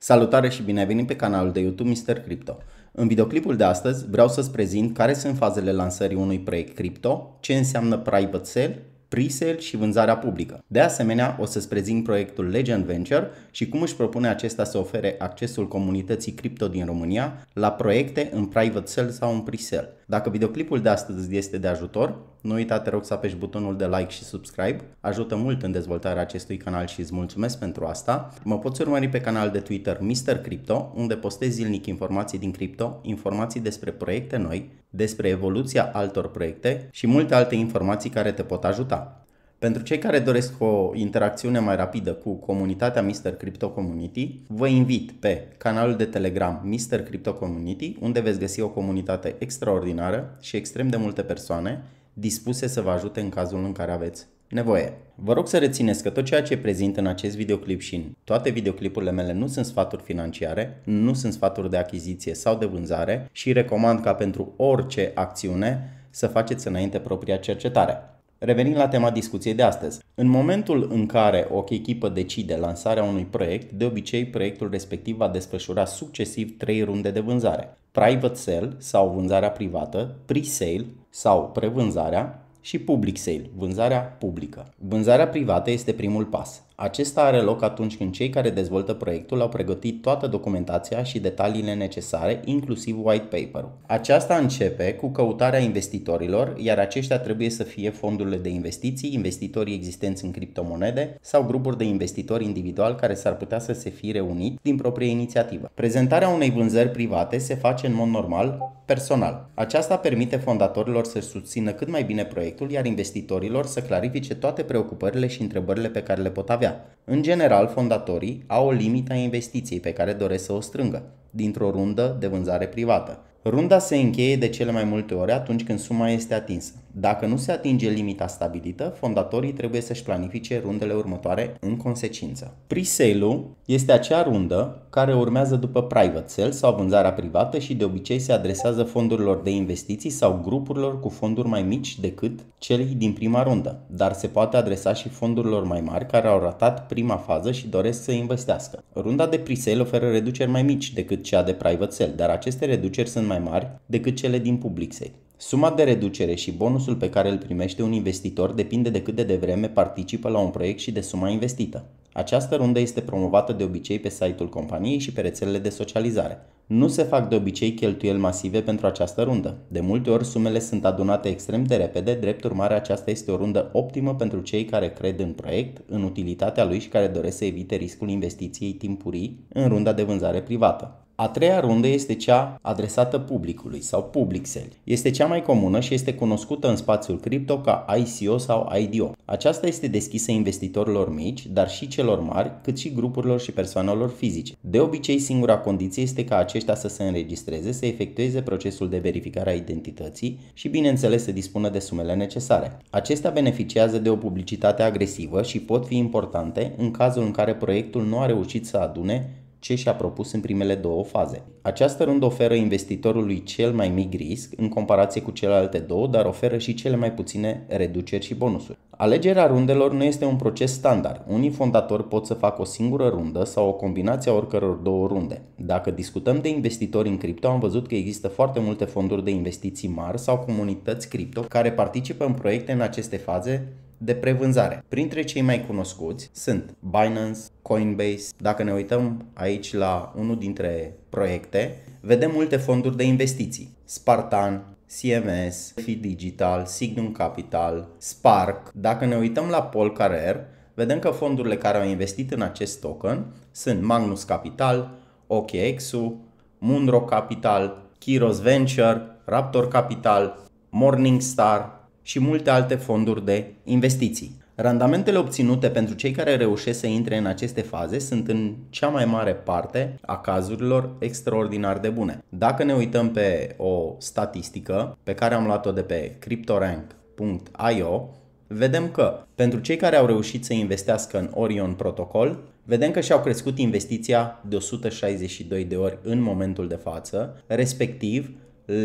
Salutare și bine ai venit pe canalul de YouTube Mister Crypto. În videoclipul de astăzi vreau să-ți prezint care sunt fazele lansării unui proiect cripto, ce înseamnă private sale pre-sale și vânzarea publică. De asemenea, o să-ți prezint proiectul Legend Venture și cum își propune acesta să ofere accesul comunității cripto din România la proiecte în private sale sau în pre-sale. Dacă videoclipul de astăzi este de ajutor, nu uita, te rog, să apeși butonul de like și subscribe. Ajută mult în dezvoltarea acestui canal și îți mulțumesc pentru asta. Mă poți urmări pe canal de Twitter Mr. Crypto, unde postez zilnic informații din cripto, informații despre proiecte noi, despre evoluția altor proiecte și multe alte informații care te pot ajuta. Pentru cei care doresc o interacțiune mai rapidă cu comunitatea Mr. Crypto Community, vă invit pe canalul de Telegram Mr. Crypto Community, unde veți găsi o comunitate extraordinară și extrem de multe persoane dispuse să vă ajute în cazul în care aveți nevoie. Vă rog să rețineți că tot ceea ce prezint în acest videoclip și în toate videoclipurile mele nu sunt sfaturi financiare, nu sunt sfaturi de achiziție sau de vânzare și recomand ca pentru orice acțiune să faceți înainte propria cercetare. Revenind la tema discuției de astăzi, în momentul în care o echipă decide lansarea unui proiect, de obicei proiectul respectiv va desfășura succesiv 3 runde de vânzare private sale sau vânzarea privată, pre-sale sau prevânzarea și public sale, vânzarea publică. Vânzarea privată este primul pas. Acesta are loc atunci când cei care dezvoltă proiectul au pregătit toată documentația și detaliile necesare, inclusiv white paper-ul. Aceasta începe cu căutarea investitorilor, iar aceștia trebuie să fie fondurile de investiții, investitorii existenți în criptomonede sau grupuri de investitori individuali care s-ar putea să se fi reunit din proprie inițiativă. Prezentarea unei vânzări private se face în mod normal personal. Aceasta permite fondatorilor să susțină cât mai bine proiectul, iar investitorilor să clarifice toate preocupările și întrebările pe care le pot avea. În general, fondatorii au o limită a investiției pe care doresc să o strângă, dintr-o rundă de vânzare privată. Runda se încheie de cele mai multe ori atunci când suma este atinsă. Dacă nu se atinge limita stabilită, fondatorii trebuie să-și planifice rundele următoare în consecință. Pre-sale-ul este acea rundă care urmează după private sale sau vânzarea privată și de obicei se adresează fondurilor de investiții sau grupurilor cu fonduri mai mici decât cele din prima rundă, dar se poate adresa și fondurilor mai mari care au ratat prima fază și doresc să investească. Runda de pre-sale oferă reduceri mai mici decât cea de private sale, dar aceste reduceri sunt mai mari decât cele din public sale. Suma de reducere și bonusul pe care îl primește un investitor depinde de cât de devreme participă la un proiect și de suma investită. Această rundă este promovată de obicei pe site-ul companiei și pe rețelele de socializare. Nu se fac de obicei cheltuieli masive pentru această rundă. De multe ori sumele sunt adunate extrem de repede, drept urmare aceasta este o rundă optimă pentru cei care cred în proiect, în utilitatea lui și care doresc să evite riscul investiției timpurii în runda de vânzare privată. A treia rundă este cea adresată publicului sau public sell. Este cea mai comună și este cunoscută în spațiul cripto ca ICO sau IDO. Aceasta este deschisă investitorilor mici, dar și celor mari, cât și grupurilor și persoanelor fizice. De obicei, singura condiție este ca aceștia să se înregistreze, să efectueze procesul de verificare a identității și, bineînțeles, să dispună de sumele necesare. Acestea beneficiază de o publicitate agresivă și pot fi importante în cazul în care proiectul nu a reușit să adune ce și-a propus în primele două faze. Această rând oferă investitorului cel mai mic risc în comparație cu celelalte două, dar oferă și cele mai puține reduceri și bonusuri. Alegerea rundelor nu este un proces standard. Unii fondatori pot să facă o singură rundă sau o combinație a oricăror două runde. Dacă discutăm de investitori în cripto, am văzut că există foarte multe fonduri de investiții mari sau comunități cripto care participă în proiecte în aceste faze de prevânzare. Printre cei mai cunoscuți sunt Binance, Coinbase. Dacă ne uităm aici la unul dintre proiecte, vedem multe fonduri de investiții. Spartan, CMS, Fi Digital, Signum Capital, Spark. Dacă ne uităm la Polkarer, vedem că fondurile care au investit în acest token sunt Magnus Capital, OKX-ul, Munro Capital, Kiros Venture, Raptor Capital, Morningstar, și multe alte fonduri de investiții. Randamentele obținute pentru cei care reușesc să intre în aceste faze sunt în cea mai mare parte a cazurilor extraordinar de bune. Dacă ne uităm pe o statistică pe care am luat-o de pe cryptorank.io, vedem că pentru cei care au reușit să investească în Orion Protocol, vedem că și-au crescut investiția de 162 de ori în momentul de față, respectiv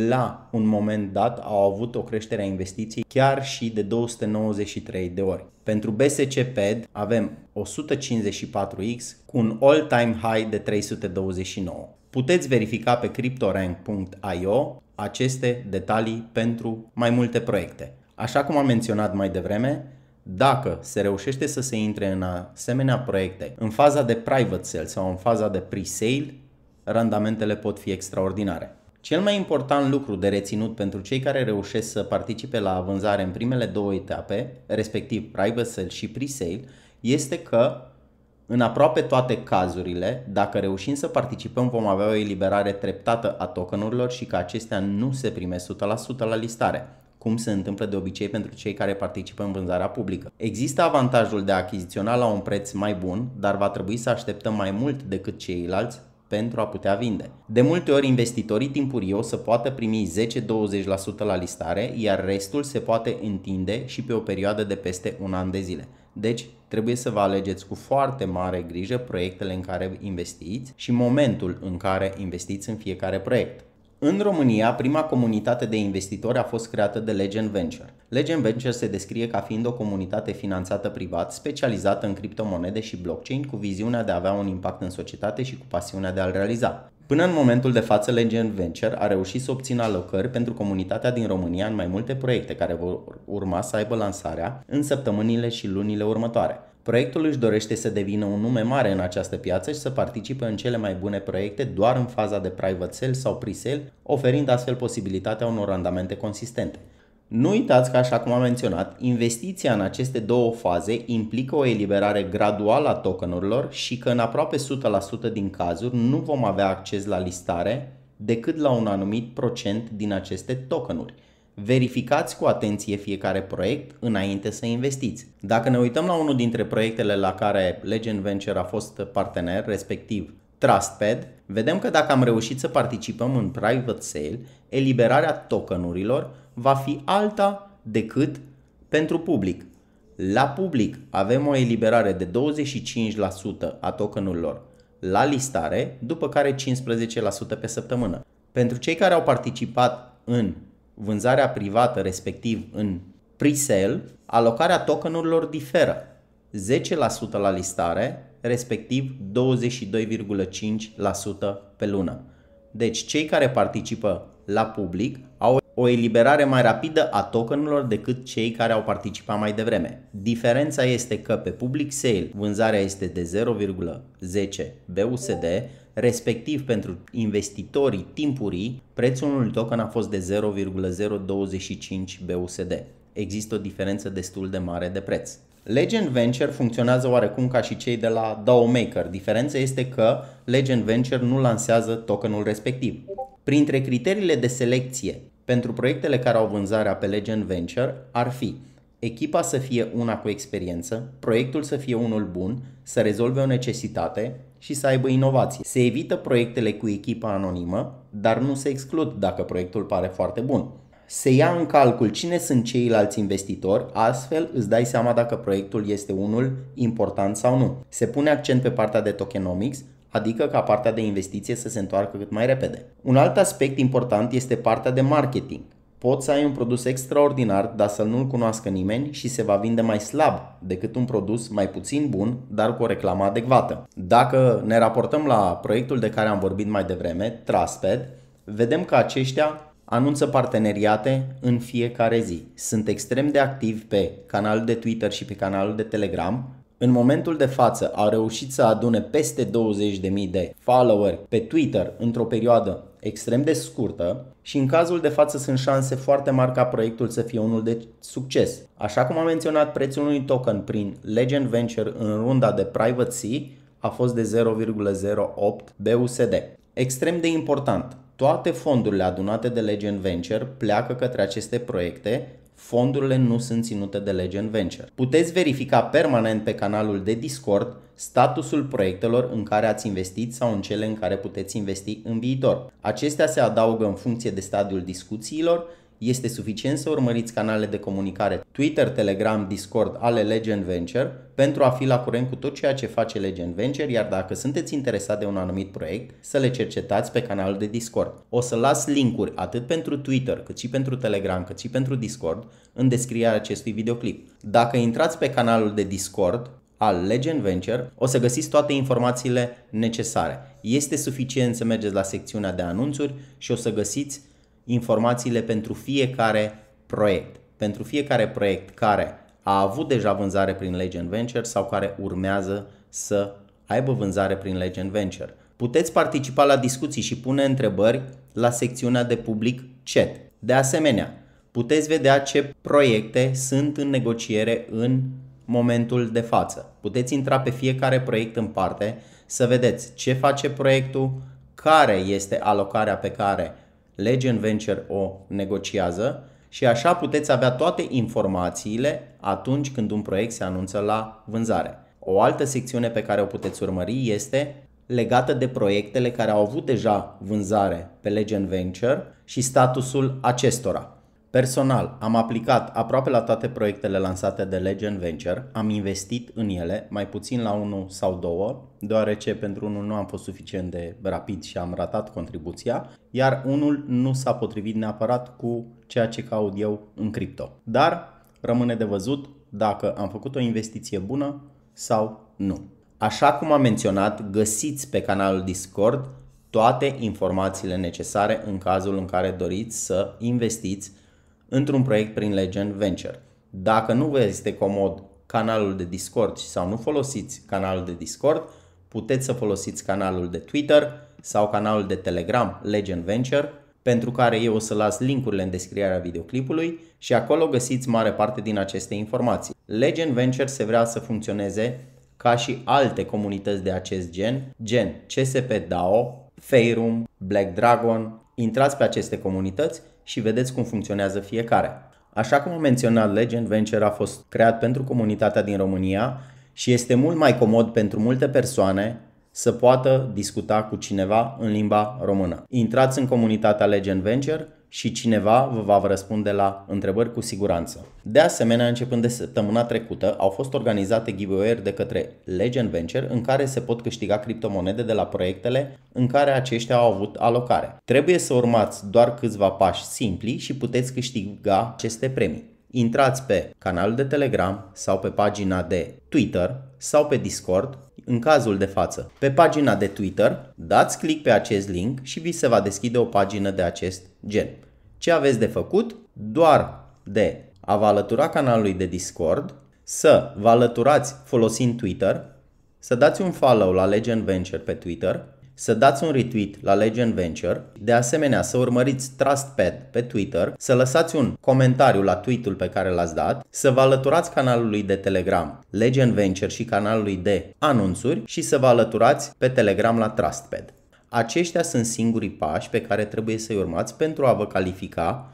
la un moment dat au avut o creștere a investiției chiar și de 293 de ori. Pentru BSC-PED avem 154x cu un all-time high de 329. Puteți verifica pe cryptorank.io aceste detalii pentru mai multe proiecte. Așa cum am menționat mai devreme, dacă se reușește să se intre în asemenea proiecte în faza de private sale sau în faza de pre-sale, randamentele pot fi extraordinare. Cel mai important lucru de reținut pentru cei care reușesc să participe la vânzare în primele două etape, respectiv private sale și pre-sale, este că în aproape toate cazurile, dacă reușim să participăm, vom avea o eliberare treptată a tokenurilor și că acestea nu se primesc 100% la listare, cum se întâmplă de obicei pentru cei care participă în vânzarea publică. Există avantajul de a achiziționa la un preț mai bun, dar va trebui să așteptăm mai mult decât ceilalți pentru a putea vinde. De multe ori, investitorii timpurii o să poată primi 10-20% la listare, iar restul se poate întinde și pe o perioadă de peste un an de zile. Deci, trebuie să vă alegeți cu foarte mare grijă proiectele în care investiți și momentul în care investiți în fiecare proiect. În România, prima comunitate de investitori a fost creată de Legend Venture. Legend Ventures se descrie ca fiind o comunitate finanțată privat specializată în criptomonede și blockchain cu viziunea de a avea un impact în societate și cu pasiunea de a-l realiza. Până în momentul de față, Legend Venture a reușit să obțină alocări pentru comunitatea din România în mai multe proiecte care vor urma să aibă lansarea în săptămânile și lunile următoare. Proiectul își dorește să devină un nume mare în această piață și să participe în cele mai bune proiecte doar în faza de private sale sau pre-sale, oferind astfel posibilitatea unor randamente consistente. Nu uitați că, așa cum am menționat, investiția în aceste două faze implică o eliberare graduală a tokenurilor și că în aproape 100% din cazuri nu vom avea acces la listare decât la un anumit procent din aceste tokenuri. Verificați cu atenție fiecare proiect înainte să investiți. Dacă ne uităm la unul dintre proiectele la care Legend Venture a fost partener, respectiv Trustpad, vedem că dacă am reușit să participăm în private sale, eliberarea tokenurilor va fi alta decât pentru public. La public avem o eliberare de 25% a tokenurilor la listare, după care 15% pe săptămână. Pentru cei care au participat în vânzarea privată, respectiv în pre-sale, alocarea tokenurilor diferă. 10% la listare, respectiv 22,5% pe lună. Deci cei care participă la public au o eliberare mai rapidă a tokenelor decât cei care au participat mai devreme. Diferența este că pe public sale vânzarea este de 0,10 BUSD, respectiv pentru investitorii timpurii, prețul unui token a fost de 0,025 BUSD. Există o diferență destul de mare de preț. Legend Venture funcționează oarecum ca și cei de la DAO Maker. Diferența este că Legend Venture nu lansează tokenul respectiv. Printre criteriile de selecție pentru proiectele care au vânzarea pe Legend Venture ar fi echipa să fie una cu experiență, proiectul să fie unul bun, să rezolve o necesitate și să aibă inovații. Se evită proiectele cu echipa anonimă, dar nu se exclud dacă proiectul pare foarte bun. Se ia în calcul cine sunt ceilalți investitori, astfel îți dai seama dacă proiectul este unul important sau nu. Se pune accent pe partea de tokenomics, adică ca partea de investiție să se întoarcă cât mai repede. Un alt aspect important este partea de marketing. Poți să ai un produs extraordinar, dar să nu-l cunoască nimeni și se va vinde mai slab decât un produs mai puțin bun, dar cu o reclamă adecvată. Dacă ne raportăm la proiectul de care am vorbit mai devreme, Trasped, vedem că aceștia anunță parteneriate în fiecare zi. Sunt extrem de activ pe canalul de Twitter și pe canalul de Telegram în momentul de față a reușit să adune peste 20.000 de follower pe Twitter într-o perioadă extrem de scurtă și în cazul de față sunt șanse foarte mari ca proiectul să fie unul de succes. Așa cum am menționat, prețul unui token prin Legend Venture în runda de Private Sea a fost de 0,08 BUSD. Extrem de important, toate fondurile adunate de Legend Venture pleacă către aceste proiecte fondurile nu sunt ținute de lege în venture. Puteți verifica permanent pe canalul de Discord statusul proiectelor în care ați investit sau în cele în care puteți investi în viitor. Acestea se adaugă în funcție de stadiul discuțiilor este suficient să urmăriți canalele de comunicare Twitter, Telegram, Discord ale Legend Venture pentru a fi la curent cu tot ceea ce face Legend Venture, iar dacă sunteți interesat de un anumit proiect, să le cercetați pe canalul de Discord. O să las linkuri atât pentru Twitter, cât și pentru Telegram, cât și pentru Discord în descrierea acestui videoclip. Dacă intrați pe canalul de Discord, al Legend Venture, o să găsiți toate informațiile necesare. Este suficient să mergeți la secțiunea de anunțuri și o să găsiți informațiile pentru fiecare proiect. Pentru fiecare proiect care a avut deja vânzare prin Legend Venture sau care urmează să aibă vânzare prin Legend Venture. Puteți participa la discuții și pune întrebări la secțiunea de public chat. De asemenea, puteți vedea ce proiecte sunt în negociere în momentul de față. Puteți intra pe fiecare proiect în parte să vedeți ce face proiectul, care este alocarea pe care Legend Venture o negociază și așa puteți avea toate informațiile atunci când un proiect se anunță la vânzare. O altă secțiune pe care o puteți urmări este legată de proiectele care au avut deja vânzare pe Legend Venture și statusul acestora. Personal, am aplicat aproape la toate proiectele lansate de Legend Venture, am investit în ele, mai puțin la unul sau două, deoarece pentru unul nu am fost suficient de rapid și am ratat contribuția, iar unul nu s-a potrivit neapărat cu ceea ce caut eu în cripto. Dar rămâne de văzut dacă am făcut o investiție bună sau nu. Așa cum am menționat, găsiți pe canalul Discord toate informațiile necesare în cazul în care doriți să investiți într-un proiect prin Legend Venture. Dacă nu vă este comod canalul de Discord sau nu folosiți canalul de Discord, puteți să folosiți canalul de Twitter sau canalul de Telegram Legend Venture, pentru care eu o să las linkurile în descrierea videoclipului și acolo găsiți mare parte din aceste informații. Legend Venture se vrea să funcționeze ca și alte comunități de acest gen, gen CSP DAO, Fairum, Black Dragon. Intrați pe aceste comunități și vedeți cum funcționează fiecare. Așa cum am menționat, Legend Venture a fost creat pentru comunitatea din România și este mult mai comod pentru multe persoane să poată discuta cu cineva în limba română. Intrați în comunitatea Legend Venture și cineva vă va răspunde la întrebări cu siguranță. De asemenea, începând de săptămâna trecută, au fost organizate giveaway-uri de către Legend Venture în care se pot câștiga criptomonede de la proiectele în care aceștia au avut alocare. Trebuie să urmați doar câțiva pași simpli și puteți câștiga aceste premii. Intrați pe canalul de Telegram sau pe pagina de Twitter sau pe Discord în cazul de față. Pe pagina de Twitter dați click pe acest link și vi se va deschide o pagină de acest gen. Ce aveți de făcut? Doar de a vă alătura canalului de Discord, să vă alăturați folosind Twitter, să dați un follow la Legend Venture pe Twitter să dați un retweet la Legend Venture, de asemenea să urmăriți Trustpad pe Twitter, să lăsați un comentariu la tweet-ul pe care l-ați dat, să vă alăturați canalului de Telegram Legend Venture și canalului de anunțuri și să vă alăturați pe Telegram la Trustpad. Aceștia sunt singurii pași pe care trebuie să-i urmați pentru a vă califica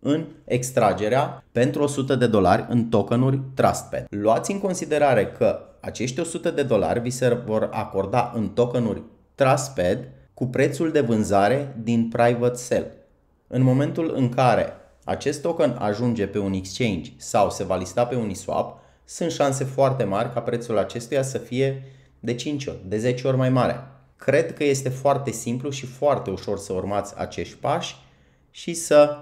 în extragerea pentru 100 de dolari în tokenuri Trustpad. Luați în considerare că acești 100 de dolari vi se vor acorda în tokenuri TrustPad cu prețul de vânzare din Private Sell. În momentul în care acest token ajunge pe un exchange sau se va lista pe Uniswap, sunt șanse foarte mari ca prețul acestuia să fie de 5 ori, de 10 ori mai mare. Cred că este foarte simplu și foarte ușor să urmați acești pași și să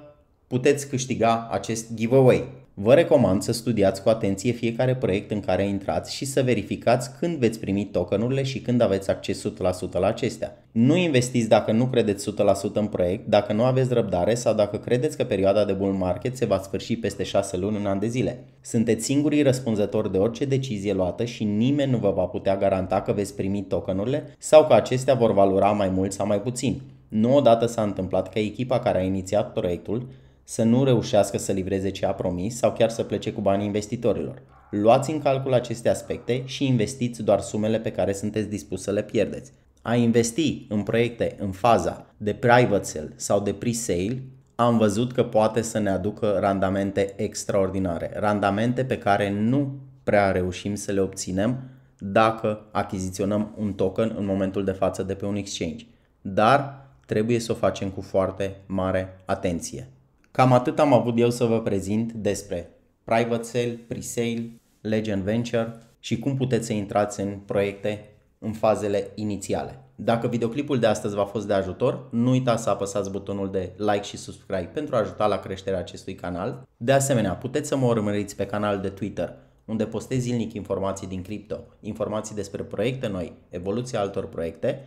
puteți câștiga acest giveaway. Vă recomand să studiați cu atenție fiecare proiect în care intrați și să verificați când veți primi tokenurile și când aveți acces 100% la acestea. Nu investiți dacă nu credeți 100% în proiect, dacă nu aveți răbdare sau dacă credeți că perioada de bull market se va sfârși peste 6 luni în an de zile. Sunteți singurii răspunzători de orice decizie luată și nimeni nu vă va putea garanta că veți primi tokenurile sau că acestea vor valora mai mult sau mai puțin. Nu odată s-a întâmplat că echipa care a inițiat proiectul să nu reușească să livreze ce a promis sau chiar să plece cu banii investitorilor. Luați în calcul aceste aspecte și investiți doar sumele pe care sunteți dispus să le pierdeți. A investi în proiecte în faza de private sale sau de pre-sale am văzut că poate să ne aducă randamente extraordinare, randamente pe care nu prea reușim să le obținem dacă achiziționăm un token în momentul de față de pe un exchange. Dar trebuie să o facem cu foarte mare atenție. Cam atât am avut eu să vă prezint despre private sale, pre-sale, legend venture și cum puteți să intrați în proiecte în fazele inițiale. Dacă videoclipul de astăzi v-a fost de ajutor, nu uitați să apăsați butonul de like și subscribe pentru a ajuta la creșterea acestui canal. De asemenea, puteți să mă urmăriți pe canal de Twitter, unde postez zilnic informații din cripto, informații despre proiecte noi, evoluția altor proiecte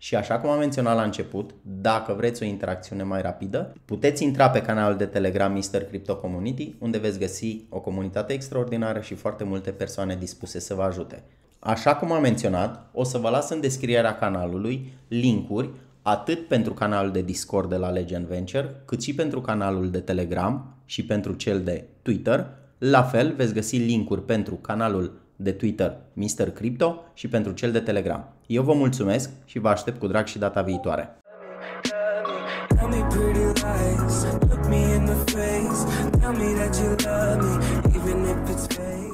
și așa cum am menționat la început, dacă vreți o interacțiune mai rapidă, puteți intra pe canalul de Telegram Mister Crypto Community, unde veți găsi o comunitate extraordinară și foarte multe persoane dispuse să vă ajute. Așa cum am menționat, o să vă las în descrierea canalului linkuri atât pentru canalul de Discord de la Legend Venture, cât și pentru canalul de Telegram și pentru cel de Twitter. La fel, veți găsi linkuri pentru canalul de Twitter Mister Crypto și pentru cel de Telegram. Eu vă mulțumesc și vă aștept cu drag și data viitoare. Tell me that you love me, even if it's fake.